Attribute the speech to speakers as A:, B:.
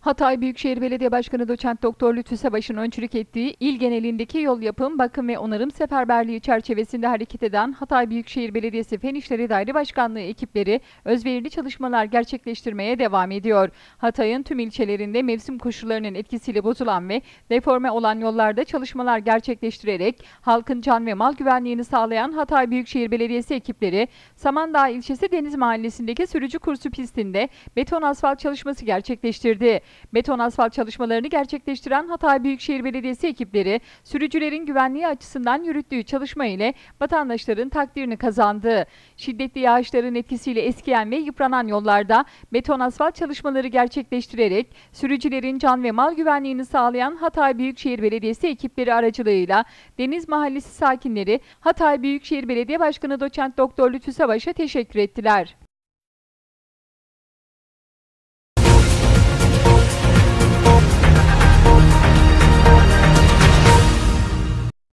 A: Hatay Büyükşehir Belediye Başkanı Doçent Doktor Lütfü Savaş'ın öncülük ettiği il genelindeki yol yapım, bakım ve onarım seferberliği çerçevesinde hareket eden Hatay Büyükşehir Belediyesi Fen İşleri Daire Başkanlığı ekipleri özverili çalışmalar gerçekleştirmeye devam ediyor. Hatay'ın tüm ilçelerinde mevsim koşullarının etkisiyle bozulan ve deforme olan yollarda çalışmalar gerçekleştirerek halkın can ve mal güvenliğini sağlayan Hatay Büyükşehir Belediyesi ekipleri Samandağ ilçesi Deniz Mahallesi'ndeki sürücü kursu pistinde beton asfalt çalışması gerçekleştirdi. Beton asfalt çalışmalarını gerçekleştiren Hatay Büyükşehir Belediyesi ekipleri sürücülerin güvenliği açısından yürüttüğü çalışma ile vatandaşların takdirini kazandı. Şiddetli yağışların etkisiyle eskiyen ve yıpranan yollarda beton asfalt çalışmaları gerçekleştirerek sürücülerin can ve mal güvenliğini sağlayan Hatay Büyükşehir Belediyesi ekipleri aracılığıyla Deniz Mahallesi sakinleri Hatay Büyükşehir Belediye Başkanı Doçent Doktor Lütfü Savaş'a teşekkür ettiler.